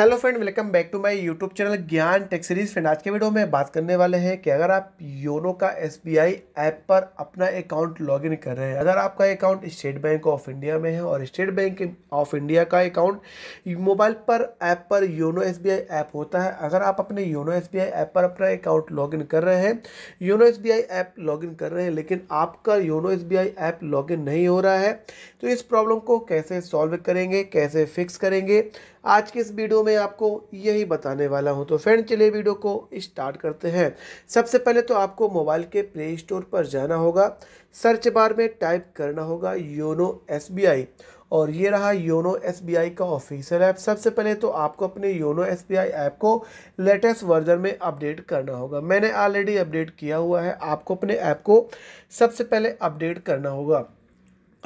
hello friend welcome back to my YouTube channel Gyan tech series friend आज के video में बात करने वाले हैं कि अगर आप योनो का एस ऐप पर अपना अकाउंट लॉगिन कर रहे हैं अगर आपका account State Bank of India में है और स्टेट बैंक ऑफ इंडिया का अकाउंट मोबाइल पर ऐप पर योनो एस ऐप होता है अगर आप अपने योनो एस ऐप पर अपना अकाउंट लॉगिन कर रहे हैं योनो एस ऐप लॉगिन कर रहे हैं लेकिन आपका योनो एस ऐप लॉगिन नहीं हो रहा है तो इस प्रॉब्लम को कैसे सॉल्व करेंगे कैसे फिक्स करेंगे आज के इस वीडियो में मैं आपको यही बताने वाला हूँ तो फ्रेंड चलिए वीडियो को स्टार्ट करते हैं सबसे पहले तो आपको मोबाइल के प्ले स्टोर पर जाना होगा सर्च बार में टाइप करना होगा योनो एस और ये रहा योनो एस का ऑफिशियल ऐप सबसे पहले तो आपको अपने योनो एस ऐप को लेटेस्ट वर्जन में अपडेट करना होगा मैंने ऑलरेडी अपडेट किया हुआ है आपको अपने ऐप को सबसे पहले अपडेट करना होगा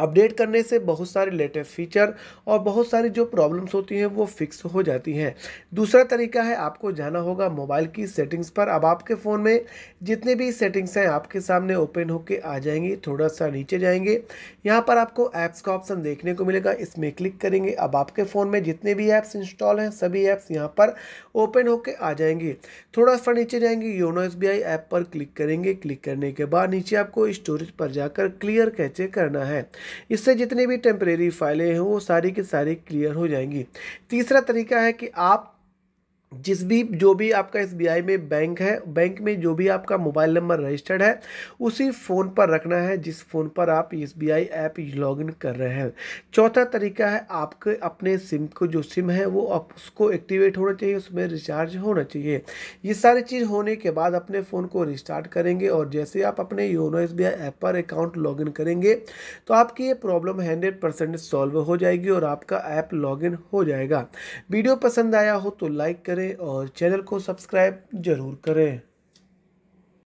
अपडेट करने से बहुत सारे लेटेस्ट फीचर और बहुत सारी जो प्रॉब्लम्स होती हैं वो फिक्स हो जाती हैं दूसरा तरीका है आपको जाना होगा मोबाइल की सेटिंग्स पर अब आपके फ़ोन में जितने भी सेटिंग्स हैं आपके सामने ओपन होके आ जाएंगी थोड़ा सा नीचे जाएंगे यहाँ पर आपको ऐप्स का ऑप्शन देखने को मिलेगा इसमें क्लिक करेंगे अब आपके फ़ोन में जितने भी ऐप्स इंस्टॉल हैं सभी ऐप्स यहाँ पर ओपन होके आ जाएंगे थोड़ा सा नीचे जाएंगे योनो एस ऐप पर क्लिक करेंगे क्लिक करने के बाद नीचे आपको स्टोरेज पर जाकर क्लियर कैचे करना है इससे जितनी भी टेम्परेरी फाइलें हैं वो सारी की सारी क्लियर हो जाएंगी तीसरा तरीका है कि आप जिस भी जो भी आपका एस में बैंक है बैंक में जो भी आपका मोबाइल नंबर रजिस्टर्ड है उसी फ़ोन पर रखना है जिस फ़ोन पर आप S B I app login कर रहे हैं चौथा तरीका है आपके अपने सिम को जो सिम है वो आप उसको एक्टिवेट होना चाहिए उसमें रिचार्ज होना चाहिए ये सारी चीज़ होने के बाद अपने फ़ोन को रिस्टार्ट करेंगे और जैसे आप अपने योनो एस ऐप पर अकाउंट इन करेंगे तो आपकी ये प्रॉब्लम हंड्रेड परसेंट सॉल्व हो जाएगी और आपका ऐप लॉगिन हो जाएगा वीडियो पसंद आया हो तो लाइक करें करें और चैनल को सब्सक्राइब ज़रूर करें